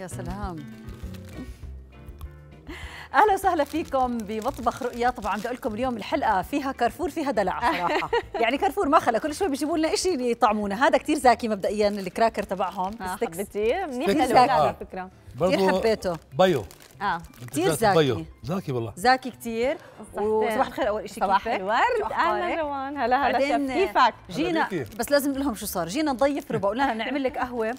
يا سلام اهلا وسهلا فيكم بمطبخ رؤيا طبعا بدي اقول لكم اليوم الحلقه فيها كارفور فيها دلع صراحه يعني كارفور ما خلى كل شوي بيجيبوا لنا شيء يطعمونا هذا كثير زاكي مبدئيا الكراكر تبعهم آه حبيتي منيح على فكره كثير حبيته بيو اه كثير زاكي زاكي والله زاكي كثير وصباح الخير اول شيء صباح الورد اهلا روان هلا هلا كيفك جينا بس لازم نقول لهم شو صار جينا نضيف ربا قلنا لها بنعمل لك قهوه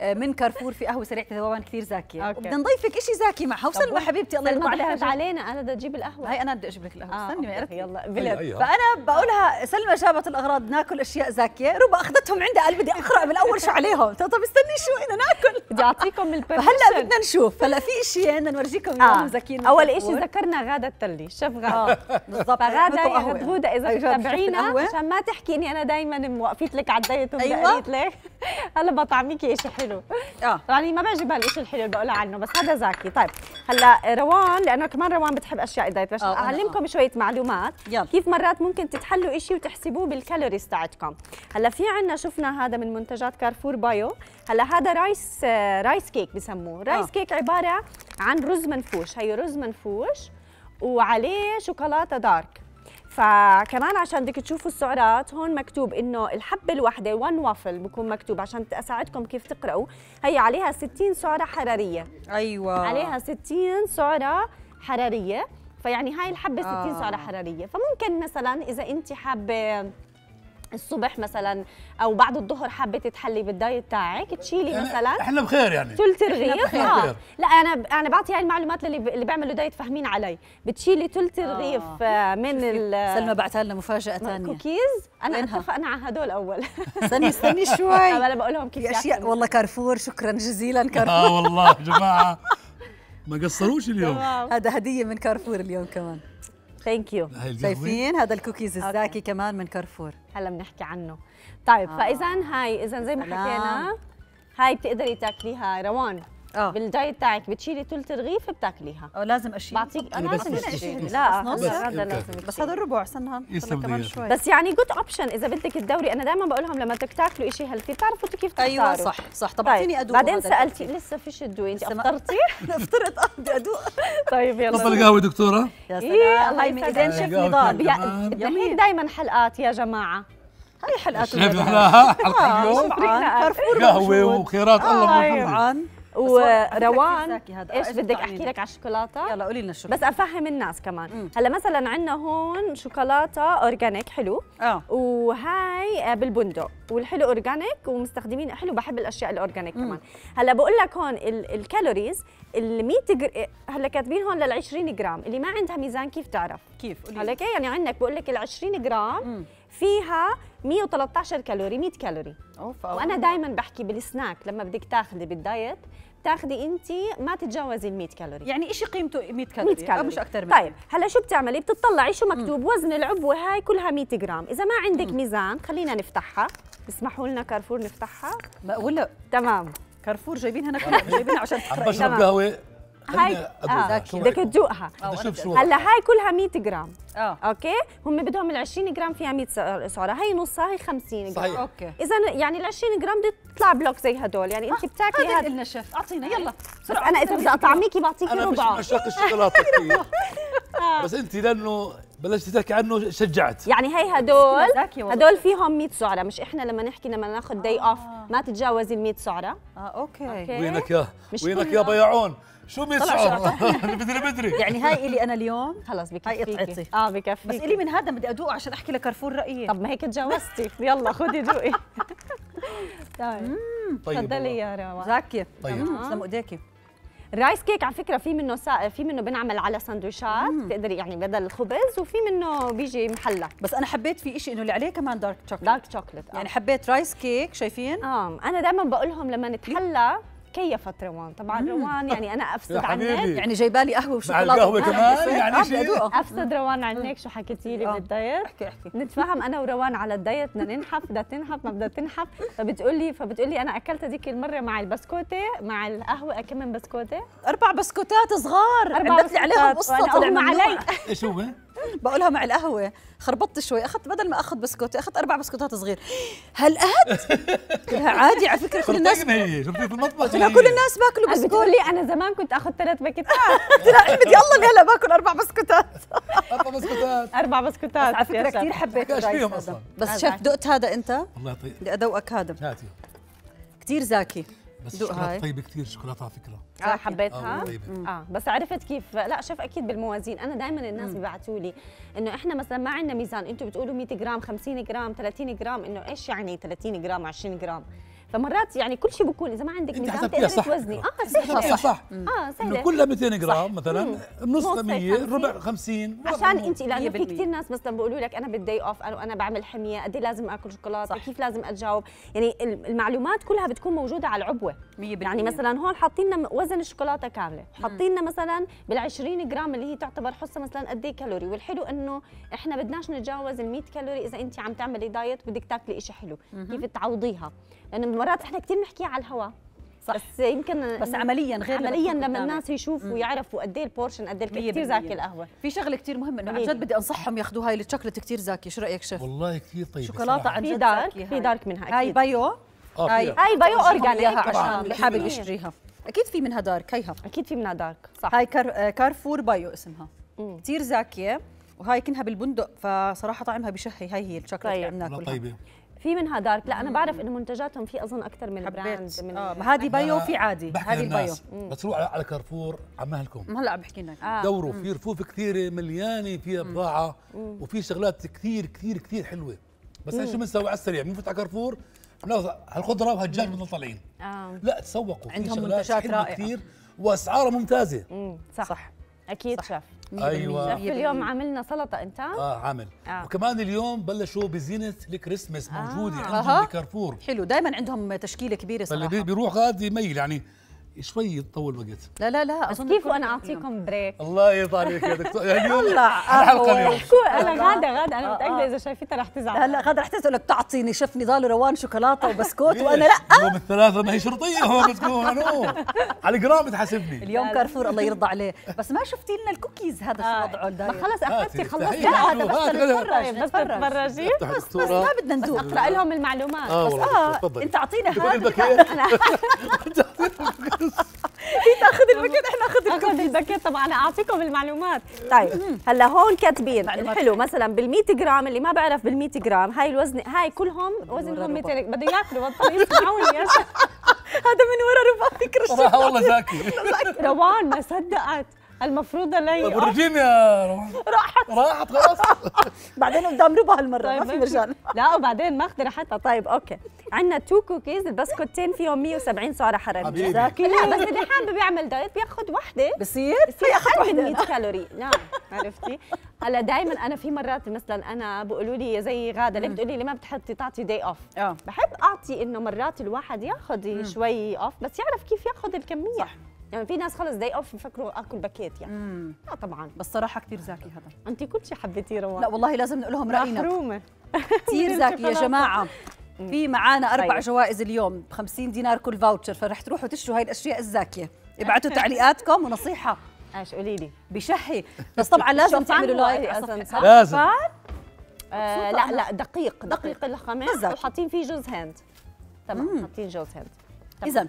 آه، من كارفور في قهوه سريعه الذوبان كثير زاكيه بدنا نضيفك شيء زاكي معها وسلمى حبيبتي الله يرضى عليها علينا انا بدي اجيب القهوه هاي انا بدي اجيب لك القهوه آه، استني ما يلا بلد فانا بقولها سلمى جابت الاغراض ناكل اشياء زاكيه ربا اخذتهم عندها قال بدي اقرا بالاول شو عليهم طب استني شو انا ناكل بدي اعطيكم البرميشن هلا بدنا نشوف هلا في شيء نورجيكم آه. زكينا اول شيء ذكرنا غاده التلي شف غاده آه، بالضبط غاده يا غدغوده اذا بتتابعينا أيوة، عشان ما تحكي اني انا دائما موقفيت لك عديت ومدقيت أيوة. لك هلا بطعميكي شيء حلو اه يعني ما بعجب هالشيء الحلو اللي بقولها عنه بس هذا زاكي طيب هلا روان لانه كمان روان بتحب اشياء دايت بس آه، اعلمكم آه. شويه معلومات يلا. كيف مرات ممكن تتحلوا شيء وتحسبوه بالكالوريز تاعتكم هلا في عندنا شفنا هذا من منتجات كارفور بايو هلا هذا رايس رايس كيك بسموه رايس كيك عباره عن رز منفوش هي رز منفوش وعليه شوكولاته دارك فكمان عشان بدك تشوفوا السعرات هون مكتوب انه الحبه الواحده 1 وافل بكون مكتوب عشان اساعدكم كيف تقراوا هي عليها 60 سعره حراريه ايوه عليها 60 سعره حراريه فيعني هاي الحبه 60 آه. سعره حراريه فممكن مثلا اذا انت حابه الصبح مثلا او بعد الظهر حابه تتحلي بالدايت تاعك تشيلي يعني مثلا احنا بخير يعني ثلث رغيف اه لا انا انا بعطي هاي المعلومات للي اللي بيعملوا دايت فاهمين علي بتشيلي ثلث رغيف آه. آه. من ال سلمى بعثها لنا مفاجاه ثانيه كوكيز انا اتفقنا على هدول اول استني استني شوي انا بقول لهم كيف اشياء والله كارفور شكرا جزيلا آه، كارفور اه والله جماعه ما قصروش اليوم هذا هديه من كارفور اليوم كمان ثانك يو شايفين هذا الكوكيز الزاكي كمان من كارفور هلا بنحكي عنه طيب آه. فاذا هاي اذا زي ما حكينا هاي بتقدري تاكليها روان اه بالدايت تاعك بتشيلي ثلث الرغيف بتاكليها اه لازم اشيل بعطيك انا لازم اشيل لا بس هذا لازم بس هذا الربع استنى كمان شوي بس يعني جود اوبشن اذا بدك تدوري انا دائما بقول لهم لما بدك تاكلوا شيء هيلثي بتعرفوا انتوا كيف أيوة، تختاروا ايوه صح صح طب طيب، اعطيني ادوق بعدين سالتي لسه فيش تدوي انت افطرتي؟ افطرت اه بدي ادوق طيب يلا طب القهوه دكتوره يا إيه، سلام هاي اذا شفت نضال دحين دائما حلقات يا جماعه هاي حلقات شفت احلاها حلقه آه، اليوم كارفور قهوه وخيرات الله آه، طبعا وروان ايش بدك احكي لك على الشوكولاته يلا قولي لنا الشوكولاته بس افهم الناس كمان مم. هلا مثلا عندنا هون شوكولاته اورجانيك حلو اه وهاي آه، بالبندق والحلو اورجانيك ومستخدمين حلو بحب الاشياء الاورجانيك كمان هلا بقول لك هون الكالوريز ال 100 جر... هلا كاتبين هون لل 20 جرام اللي ما عندها ميزان كيف تعرف كيف قولي هلا يعني عندك بقول لك ال 20 جرام مم. فيها 113 كالوري 100 كالوري أوف أوف. وانا دائما بحكي بالسناك لما بدك تاخذي بالدايت تاخذي انت ما تتجاوزي ال 100 كالوري يعني شيء قيمته 100 كالوري 100 كالوري مش اكثر من طيب هلا شو بتعملي بتطلعي شو مكتوب م. وزن العبوه هاي كلها 100 جرام اذا ما عندك م. ميزان خلينا نفتحها اسمحوا لنا كارفور نفتحها ولا تمام كارفور جايبينها نحن جايبينها عشان تحرقي عم بشرب قهوه هاي آه، بدك تذوقها آه، هلا هاي كلها 100 جرام اه اوكي هم بدهم ال 20 جرام فيها 100 سعره هي نصها هي 50 جرام صحيح. اوكي اذا يعني ال 20 جرام بدي تطلع بلوك زي هدول يعني آه، انت بتاكلي هذا النشف اعطينا يلا انا اذا بدي اطعميكي بعطيكي ربعه انا مش عشاق الشوكولاته كثير بس انت لانه بلشتي تحكي عنه شجعت يعني هي هدول هدول فيهم 100 سعره مش احنا لما نحكي لما ناخذ داي اوف ما تتجاوزي ال 100 سعره اه اوكي, أوكي. وينك يا وينك يا بيعون شو 100 سعره بدري بدري يعني هاي الي انا اليوم خلص بكفي هاي قطعتي اه بكفي بس الي من هذا بدي ادوقه عشان احكي لكارفور رايي طب ما هيك تجاوزتي يلا خذي ذوقي طيب. طيب تفضلي يا روعه زاكي طيب سلام ايديكي الرايس كيك على فكره في منه سا... في منه بنعمل على سندويشات بتقدري يعني بدل الخبز وفي منه بيجي محلى بس انا حبيت في شيء انه اللي عليه كمان دارك شوكليت دارك شوكليت يعني حبيت رايس كيك شايفين اه انا دائما بقول لهم لما نتحلى كيفت روان طبعا روان يعني انا افسد عنك يعني جايبه لي قهوه وشوكولاته القهوه كمان يعني شيء افسد روان عنك شو حكيتي لي بالدايت احكي احكي نتفاهم انا وروان على الدايت بدنا ننحف بدها تنحف ما بدها تنحف فبتقول لي فبتقول لي انا اكلت هذيك المره مع البسكوته مع القهوه كم من بسكوته اربع بسكوتات صغار عملت لي عليهم قصه طلع علي شو بقولها مع القهوه خربطت شوي اخذت بدل ما اخذ بسكوت اخذت اربع بسكوتات صغير هل اخذت عادي على فكره كل الناس هي في المطبخ لا كل إيه. الناس باكلوا بسكوت لي انا زمان كنت اخذ ثلاث باكيتات آه، قلت يلا هلا باكل اربع بسكوتات اربع بسكوتات اربع بسكوتات على فكره كثير حبيت بس آه، شف دقت هذا انت الله يعطيك بدي اذوقك هذا كثير زاكي بس الشوكولاته طيبه كثير شوكولاتة على فكره اه حبيتها؟ آه, اه بس عرفت كيف لا شوف اكيد بالموازين انا دائما الناس ببعثوا لي انه احنا مثلا ما عندنا ميزان انتم بتقولوا 100 جرام 50 جرام 30 جرام انه ايش يعني 30 جرام 20 جرام فمرات يعني كل شيء بكون اذا ما عندك نظام تقدر توزني اه صح صح, صح. اه سهله كلها 200 جرام مثلا نص 100 ربع 50 عشان انت لانه في كثير ناس مثلا بيقولوا لك انا بالدي اوف انا بعمل حميه قد إيه لازم اكل شوكولاته كيف لازم اتجاوب يعني المعلومات كلها بتكون موجوده على العبوه 100% يعني مثلا هون حاطين لنا وزن الشوكولاته كامله حاطين لنا مثلا بال20 جرام اللي هي تعتبر حصه مثلا قد ايه كالوري والحلو انه احنا بدناش نتجاوز ال 100 كالوري اذا انت عم تعملي دايت بدك تاكلي شيء حلو كيف تعوضيها لانه مرات احنا كثير بنحكي على الهواء صح بس يمكن بس عمليا غير عمليا لما الناس يشوفوا ويعرفوا قد ايه البورشن قد ايه كثير زاكي القهوه في شغله كثير مهمه انه عن جد بدي انصحهم ياخذوا هاي الشوكلت كثير زاكي شو رايك شيف والله كثير طيبه شوكولاته عن جد دارك في دارك منها اكيد آه، هاي بايو هاي هاي بايو اورجانيك عشان اللي حابب يشتريها اكيد في منها دارك هيها اكيد في منها دارك صح هاي آه، كارفور بايو اسمها كثير زاكيه وهاي كنها بالبندق فصراحه طعمها بشهي هاي هي الشوكليت اللي طيب. عم ناكلها طيبه في منها دارك لا انا بعرف انه منتجاتهم في اظن اكثر من براند من اه هذه بايو في عادي هذه البايو بتروح على كارفور عمالكم هلا عم بحكي لك آه. دوروا في رفوف كثيره مليانه فيها بضاعه وفي شغلات كثير كثير كثير حلوه بس شو بنسوي على السريع بنفوت على كارفور بناخذ هالخضره وهالدجاج بنضل طالعين آه. لا تسوقوا عندهم منتجات رائعه كثير واسعارها ممتازه مم. صح. صح اكيد صح. شاف ايوه في اليوم عملنا سلطه انت اه عامل آه. وكمان اليوم بلشوا بزينه الكريسماس موجوده آه. عندهم آه. بكارفور حلو دائما عندهم تشكيله كبيره صراحه اللي بيروح غادي يميل يعني شوي يطول وقت لا لا لا اظن كيف وانا اعطيكم بريك الله عليك يا دكتور يعني يلا الحلقه اليوم انا غاده غاده انا آه، متاكده آه. اذا شايفتها رح تزعل هلا غاده رح تقول لك تعطيني شفني ضال روان شوكولاته وبسكوت وانا لا يوم الثلاثه ما هي شرطيه هو بتكون على الجرام تحاسبني اليوم كارفور الله يرضى عليه بس ما شفتي لنا الكوكيز هذا شو آه، وضعه ما خلص اخذتي خلصت لا هذا بس بتتفرج بس بتتفرجي بس ما بدنا ندوق اقرا لهم المعلومات بس اه انت اعطينا هذا انا انت اخذ الباكيت احنا اخذ اخذ الباكيت طبعا اعطيكم المعلومات طيب هلا هون كاتبين الحلو مثلا بال100 جرام اللي ما بعرف بال100 جرام هاي الوزن هاي كلهم وزنهم 200 بده ياكلوا بطل يسمعوني يا هذا من ورا رفاقك رشا والله ذكي روان ما صدقت المفروض الاقي طيب، ورجيني يا روان راحت راحت خلاص بعدين قدام ربع هالمره طيب ما في مجال لا وبعدين ما راحتها طيب اوكي عندنا تو كوكيز البسكوتين فيهم 170 سعره حراريه لا بس اللي حابب يعمل دايت بياخذ وحده بصير بياخذ من 100 كالوري نعم عرفتي هلا دائما انا في مرات مثلا انا بقولوا لي زي غاده ليه بتقولي لي ما بتحطي تعطي داي اوف آه. بحب اعطي انه مرات الواحد ياخذ شوي اوف بس يعرف كيف ياخذ الكميه صح. يعني في ناس خلص داي اوف بفكروا اكل باكيت يعني مم. لا آه، طبعا بس صراحه كثير زاكي هذا انت كل شيء حبيتيه روان لا والله لازم نقول لهم راينا محرومه كثير زاكي يا جماعه في معانا اربع طيب. جوائز اليوم ب 50 دينار كل فاوتشر فرح تروحوا تشتروا هاي الاشياء الزاكيه ابعتوا تعليقاتكم ونصيحه ايش قولي لي بشهي بس طبعا لازم تعملوا لايك لازم آه لا لا دقيق دقيق الخميس وحاطين فيه جوز هند تمام حاطين جوز هند اذا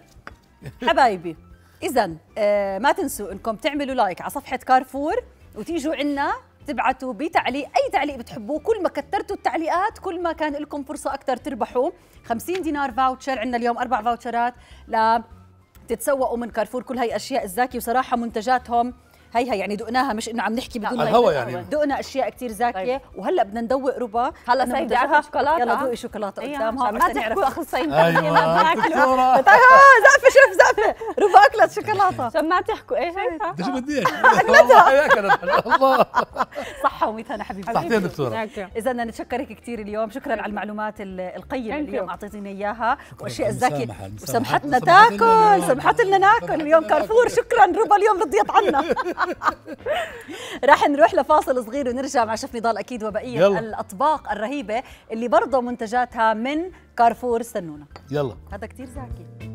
حبايبي اذا آه، ما تنسوا انكم تعملوا لايك على صفحه كارفور وتيجوا عنا تبعتوا بتعليق اي تعليق بتحبوه كل ما كثرتوا التعليقات كل ما كان لكم فرصه اكثر تربحوا 50 دينار فاوتشر عندنا اليوم اربع فاوتشرات ل تتسوقوا من كارفور كل هاي اشياء الزاكي وصراحه منتجاتهم هيها يعني دقناها مش انه عم نحكي بدون ما الهوا يعني دقنا اشياء كثير زاكيه طيب. وهلا بدنا ندوق ربا هلا سيدة بدها شوكولاته يلا ذوقي شوكولاته قدامها ما تحكوا اخصائيين ايوه زقفه شوف زقفه ربا اكلت شوكولاته عشان ما تحكوا ايش هيك طيب. شو بدي اكلتها الله صحه ومثانه حبيبتي صحتين دكتوره اذا بدنا نتشكرك كثير اليوم شكرا على المعلومات القيمه اللي اليوم اعطيتينا اياها واشياء الزاكيه وسمحتنا تاكل سمحت لنا ناكل اليوم كارفور شكرا ربا اليوم رضيت عنا رح نروح لفاصل صغير ونرجع مع شيف نضال اكيد وبقيه يلا. الاطباق الرهيبه اللي برضه منتجاتها من كارفور استنونا يلا هذا كثير زاكي